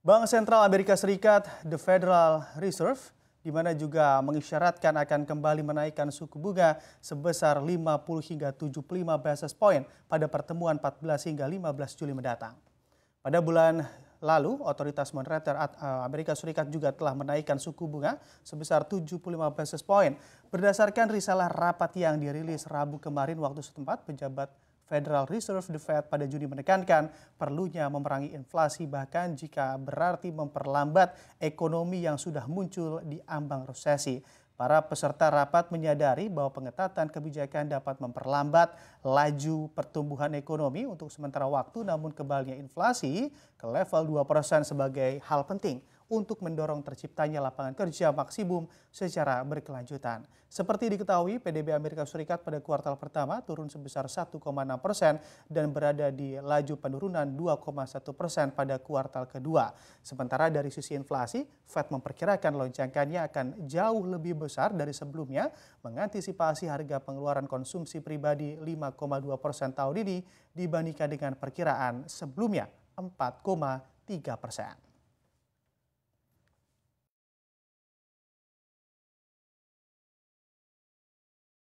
Bank Sentral Amerika Serikat, The Federal Reserve, di mana juga mengisyaratkan akan kembali menaikkan suku bunga sebesar 50 hingga 75 basis point pada pertemuan 14 hingga 15 Juli mendatang. Pada bulan lalu, otoritas moneter eh, Amerika Serikat juga telah menaikkan suku bunga sebesar 75 basis point berdasarkan risalah rapat yang dirilis Rabu kemarin waktu setempat pejabat Federal Reserve the Fed pada Juni menekankan perlunya memerangi inflasi bahkan jika berarti memperlambat ekonomi yang sudah muncul di ambang resesi. Para peserta rapat menyadari bahwa pengetatan kebijakan dapat memperlambat laju pertumbuhan ekonomi untuk sementara waktu namun kebalnya inflasi ke level 2% sebagai hal penting untuk mendorong terciptanya lapangan kerja maksimum secara berkelanjutan. Seperti diketahui, PDB Amerika Serikat pada kuartal pertama turun sebesar 1,6 persen dan berada di laju penurunan 2,1 persen pada kuartal kedua. Sementara dari sisi inflasi, Fed memperkirakan lonjakannya akan jauh lebih besar dari sebelumnya mengantisipasi harga pengeluaran konsumsi pribadi 5,2 persen tahun ini dibandingkan dengan perkiraan sebelumnya 4,3 persen.